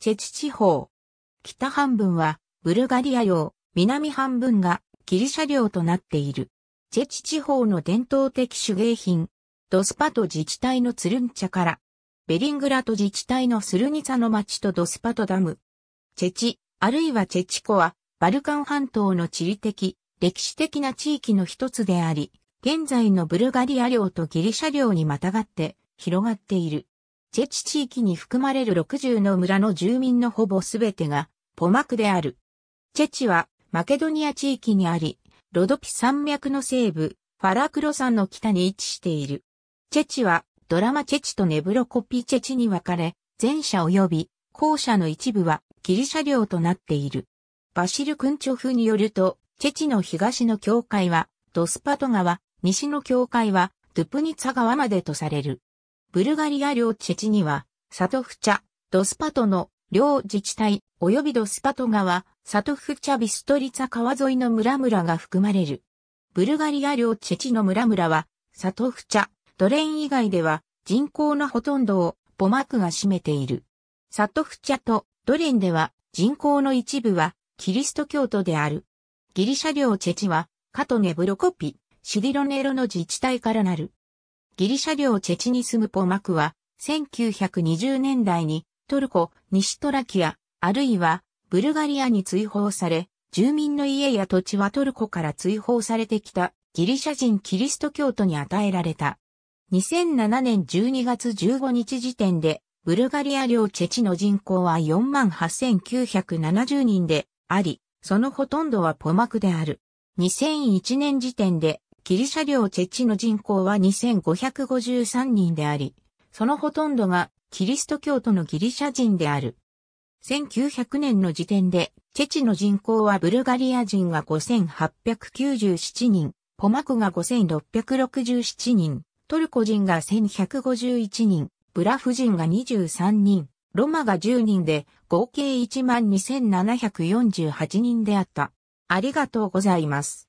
チェチ地方。北半分はブルガリア領、南半分がギリシャ領となっている。チェチ地方の伝統的手芸品、ドスパト自治体のツルンチャから、ベリングラト自治体のスルニツァの町とドスパトダム。チェチ、あるいはチェチコは、バルカン半島の地理的、歴史的な地域の一つであり、現在のブルガリア領とギリシャ領にまたがって広がっている。チェチ地域に含まれる60の村の住民のほぼすべてがポマクである。チェチはマケドニア地域にあり、ロドピ山脈の西部、ファラクロ山の北に位置している。チェチはドラマチェチとネブロコピチェチに分かれ、前者及び後者の一部はギリシャ領となっている。バシル・クンチョフによると、チェチの東の境界はドスパト川、西の境界はドゥプニツァ川までとされる。ブルガリア領チェチには、サトフチャ、ドスパトの両自治体及びドスパト川、サトフチャビストリツァ川沿いの村々が含まれる。ブルガリア領チェチの村々は、サトフチャ、ドレン以外では人口のほとんどをポマクが占めている。サトフチャとドレンでは人口の一部はキリスト教徒である。ギリシャ領チェチは、カトネブロコピ、シディロネロの自治体からなる。ギリシャ領チェチに住むポマクは、1920年代にトルコ、西トラキア、あるいはブルガリアに追放され、住民の家や土地はトルコから追放されてきたギリシャ人キリスト教徒に与えられた。2007年12月15日時点で、ブルガリア領チェチの人口は48,970人であり、そのほとんどはポマクである。2001年時点でギリシャ領チェチの人口は2553人であり、そのほとんどがキリスト教徒のギリシャ人である。1900年の時点で、チェチの人口はブルガリア人が5897人、ポマクが5667人、トルコ人が1151人、ブラフ人が23人、ロマが10人で、合計12748人であった。ありがとうございます。